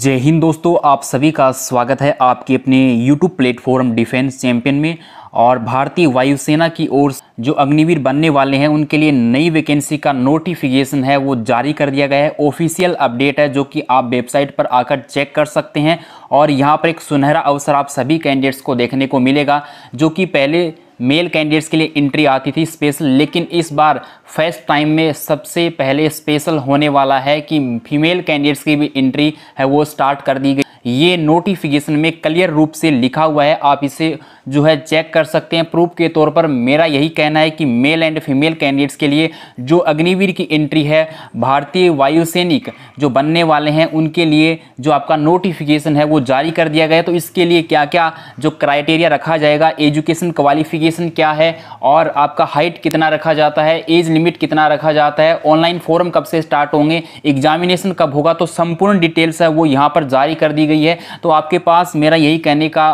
जय हिंद दोस्तों आप सभी का स्वागत है आपके अपने YouTube प्लेटफॉर्म डिफेंस चैंपियन में और भारतीय वायुसेना की ओर जो अग्निवीर बनने वाले हैं उनके लिए नई वैकेंसी का नोटिफिकेशन है वो जारी कर दिया गया है ऑफिशियल अपडेट है जो कि आप वेबसाइट पर आकर चेक कर सकते हैं और यहाँ पर एक सुनहरा अवसर आप सभी कैंडिडेट्स को देखने को मिलेगा जो कि पहले मेल कैंडिडेट्स के लिए एंट्री आती थी स्पेशल लेकिन इस बार फर्स्ट टाइम में सबसे पहले स्पेशल होने वाला है कि फीमेल कैंडिडेट्स की भी एंट्री है वो स्टार्ट कर दी गई ये नोटिफिकेशन में क्लियर रूप से लिखा हुआ है आप इसे जो है चेक कर सकते हैं प्रूफ के तौर पर मेरा यही कहना है कि मेल एंड फीमेल कैंडिडेट्स के लिए जो अग्निवीर की एंट्री है भारतीय वायु सैनिक जो बनने वाले हैं उनके लिए जो आपका नोटिफिकेशन है वो जारी कर दिया गया तो इसके लिए क्या क्या जो क्राइटेरिया रखा जाएगा एजुकेशन क्वालिफिकेशन क्या है और आपका हाइट कितना रखा जाता है एज लिमिट कितना रखा जाता है ऑनलाइन फॉर्म कब से स्टार्ट होंगे एग्जामिनेशन कब होगा तो संपूर्ण डिटेल्स है वो यहाँ पर जारी कर दी गई है तो आपके पास मेरा यही कहने का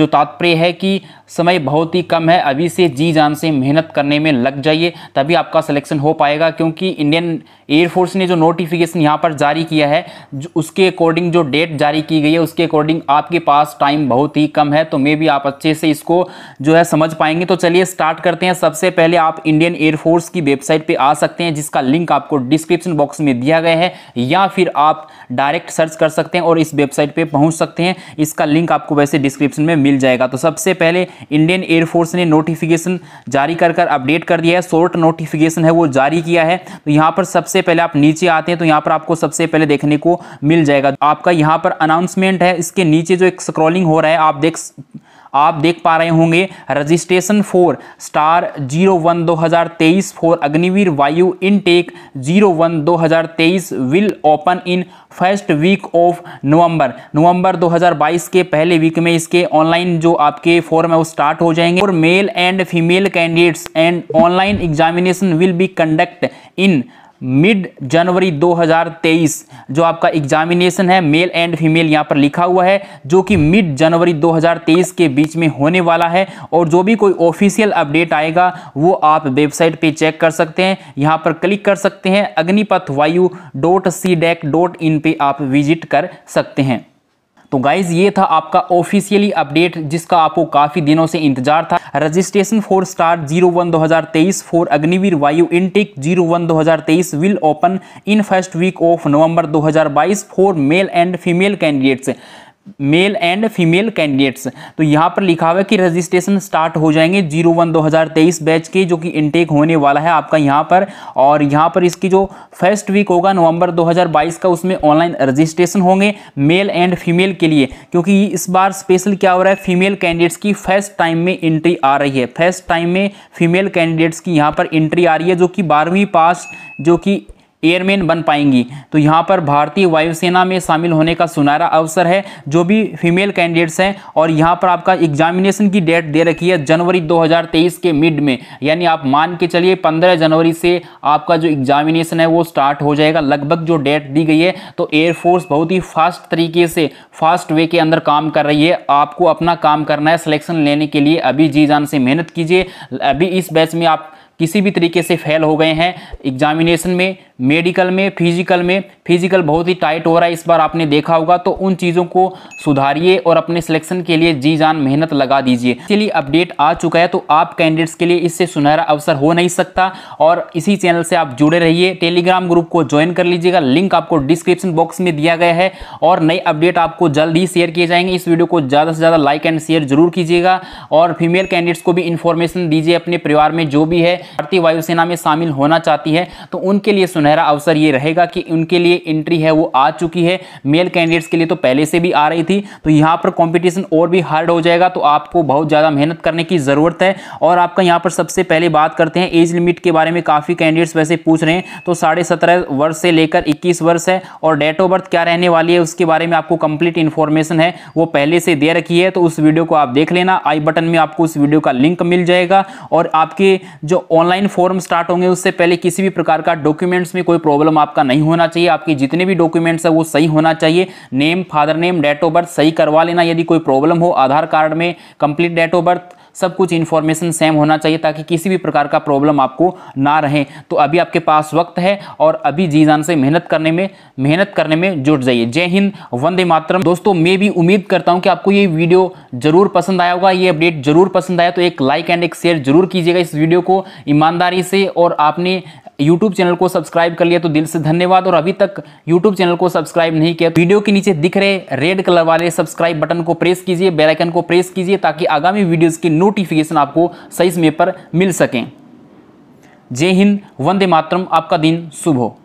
जो तात्पर्य है कि समय बहुत ही कम है अभी से जी जान से मेहनत करने में लग जाइए तभी आपका सिलेक्शन हो पाएगा क्योंकि इंडियन एयरफोर्स ने जो नोटिफिकेशन यहाँ पर जारी किया है उसके अकॉर्डिंग जो डेट जारी की गई है उसके अकॉर्डिंग आपके पास टाइम बहुत ही कम है तो मे भी आप अच्छे से इसको जो है समझ पाएंगे तो चलिए स्टार्ट करते हैं सबसे पहले आप इंडियन एयरफोर्स की वेबसाइट पर आ सकते हैं जिसका लिंक आपको डिस्क्रिप्शन बॉक्स में दिया गया है या फिर आप डायरेक्ट सर्च कर सकते हैं और इस वेबसाइट पर पहुँच सकते हैं इसका लिंक आपको वैसे डिस्क्रिप्शन में मिल जाएगा तो सबसे पहले इंडियन एयरफोर्स ने नोटिफिकेशन जारी कर कर अपडेट कर दिया है शॉर्ट नोटिफिकेशन है वो जारी किया है तो यहाँ पर सबसे पहले आप नीचे आते हैं तो यहाँ पर आपको सबसे पहले देखने को मिल जाएगा आपका यहाँ पर अनाउंसमेंट है इसके नीचे जो एक स्क्रॉलिंग हो रहा है आप देख आप देख पा रहे होंगे registration for star zero one दो हज़ार तेईस फोर अग्निवीर वायु इनटेक जीरो वन दो हज़ार तेईस will open in first week of November November 2022 के पहले वीक में इसके ऑनलाइन जो आपके फॉर्म है वो स्टार्ट हो जाएंगे और male and female candidates and online examination will be conduct in mid January 2023 जो आपका एग्जामिनेशन है मेल एंड फीमेल यहाँ पर लिखा हुआ है जो कि मिड जनवरी 2023 के बीच में होने वाला है और जो भी कोई ऑफिशियल अपडेट आएगा वो आप वेबसाइट पे चेक कर सकते हैं यहाँ पर क्लिक कर सकते हैं Agnipath Vayu dot C DAC dot in पर आप विजिट कर सकते हैं तो गाइज ये था आपका ऑफिशियली अपडेट जिसका आपको काफ़ी दिनों से इंतजार था registration for star zero one दो हज़ार तेईस फॉर अग्निवीर वायु इनटेक जीरो वन दो हज़ार तेईस will open in first week of November 2022 for male and female candidates male and female candidates तो यहाँ पर लिखा हुआ है कि रजिस्ट्रेशन स्टार्ट हो जाएंगे जीरो वन दो हज़ार तेईस बैच के जो कि इनटेक होने वाला है आपका यहाँ पर और यहाँ पर इसकी जो फर्स्ट वीक होगा नवंबर 2022 का उसमें ऑनलाइन रजिस्ट्रेशन होंगे मेल एंड फीमेल के लिए क्योंकि इस बार स्पेशल क्या हो रहा है फीमेल कैंडिडेट्स की फर्स्ट टाइम में एंट्री आ रही है फर्स्ट टाइम में फीमेल कैंडिडेट्स की यहाँ पर एंट्री आ रही है जो कि बारहवीं पास जो कि एयरमैन बन पाएंगी तो यहाँ पर भारतीय वायुसेना में शामिल होने का सुनहरा अवसर है जो भी फीमेल कैंडिडेट्स हैं और यहाँ पर आपका एग्जामिनेशन की डेट दे रखी है जनवरी 2023 के मिड में यानी आप मान के चलिए 15 जनवरी से आपका जो एग्जामिनेशन है वो स्टार्ट हो जाएगा लगभग जो डेट दी गई है तो एयरफोर्स बहुत ही फास्ट तरीके से फास्ट वे के अंदर काम कर रही है आपको अपना काम करना है सिलेक्शन लेने के लिए अभी जी जान से मेहनत कीजिए अभी इस बैच में आप किसी भी तरीके से फेल हो गए हैं एग्जामिनेशन में मेडिकल में फिजिकल में फिजिकल बहुत ही टाइट हो रहा है इस बार आपने देखा होगा तो उन चीज़ों को सुधारिए और अपने सिलेक्शन के लिए जी जान मेहनत लगा दीजिए इसलिए अपडेट आ चुका है तो आप कैंडिडेट्स के लिए इससे सुनहरा अवसर हो नहीं सकता और इसी चैनल से आप जुड़े रहिए टेलीग्राम ग्रुप को ज्वाइन कर लीजिएगा लिंक आपको डिस्क्रिप्शन बॉक्स में दिया गया है और नए अपडेट आपको जल्द ही शेयर किए जाएंगे इस वीडियो को ज़्यादा से ज़्यादा लाइक एंड शेयर जरूर कीजिएगा और फीमेल कैंडिडेट्स को भी इन्फॉर्मेशन दीजिए अपने परिवार में जो भी है भारतीय वायुसेना में शामिल होना चाहती है तो उनके लिए सुन सुनहरा अवसर ये रहेगा कि उनके लिए एंट्री है वो आ चुकी है मेल कैंडिडेट्स के लिए तो पहले से भी आ रही थी तो यहाँ पर कॉम्पिटिशन और भी हार्ड हो जाएगा तो आपको बहुत ज़्यादा मेहनत करने की ज़रूरत है और आपका यहाँ पर सबसे पहले बात करते हैं एज लिमिट के बारे में काफ़ी कैंडिडेट्स वैसे पूछ रहे हैं तो साढ़े सत्रह वर्ष से लेकर इक्कीस वर्ष है और डेट ऑफ बर्थ क्या रहने वाली है उसके बारे में आपको कंप्लीट इन्फॉर्मेशन है वो पहले से दे रखी है तो उस वीडियो को आप देख लेना आई बटन में आपको उस वीडियो का लिंक मिल जाएगा और आपके जो ऑनलाइन फॉर्म स्टार्ट होंगे उससे पहले किसी भी प्रकार का डॉक्यूमेंट्स इसमें कोई प्रॉब्लम आपका नहीं होना चाहिए आपके जितने भी डॉक्यूमेंट्स है वो सही होना चाहिए name father name date of birth सही करवा लेना यदि कोई प्रॉब्लम हो आधार कार्ड में कंप्लीट डेट ऑफ बर्थ सब कुछ इन्फॉर्मेशन सेम होना चाहिए ताकि किसी भी प्रकार का प्रॉब्लम आपको ना रहे तो अभी आपके पास वक्त है और अभी जी जान से मेहनत करने में मेहनत करने में जुट जाइए जय हिंद वंदे मातरम दोस्तों मैं भी उम्मीद करता हूं कि आपको ये वीडियो जरूर पसंद आया होगा ये अपडेट जरूर पसंद आया तो एक लाइक एंड एक शेयर जरूर कीजिएगा इस वीडियो को ईमानदारी से और आपने यूट्यूब चैनल को सब्सक्राइब कर लिया तो दिल से धन्यवाद और अभी तक यूट्यूब चैनल को सब्सक्राइब नहीं किया तो वीडियो के नीचे दिख रहे रेड कलर वाले सब्सक्राइब बटन को प्रेस कीजिए बेलाइकन को प्रेस कीजिए ताकि आगामी वीडियोज़ की नोटिफिकेशन आपको सही समय पर मिल सकें जय हिंद वंदे मातरम आपका दिन शुभ हो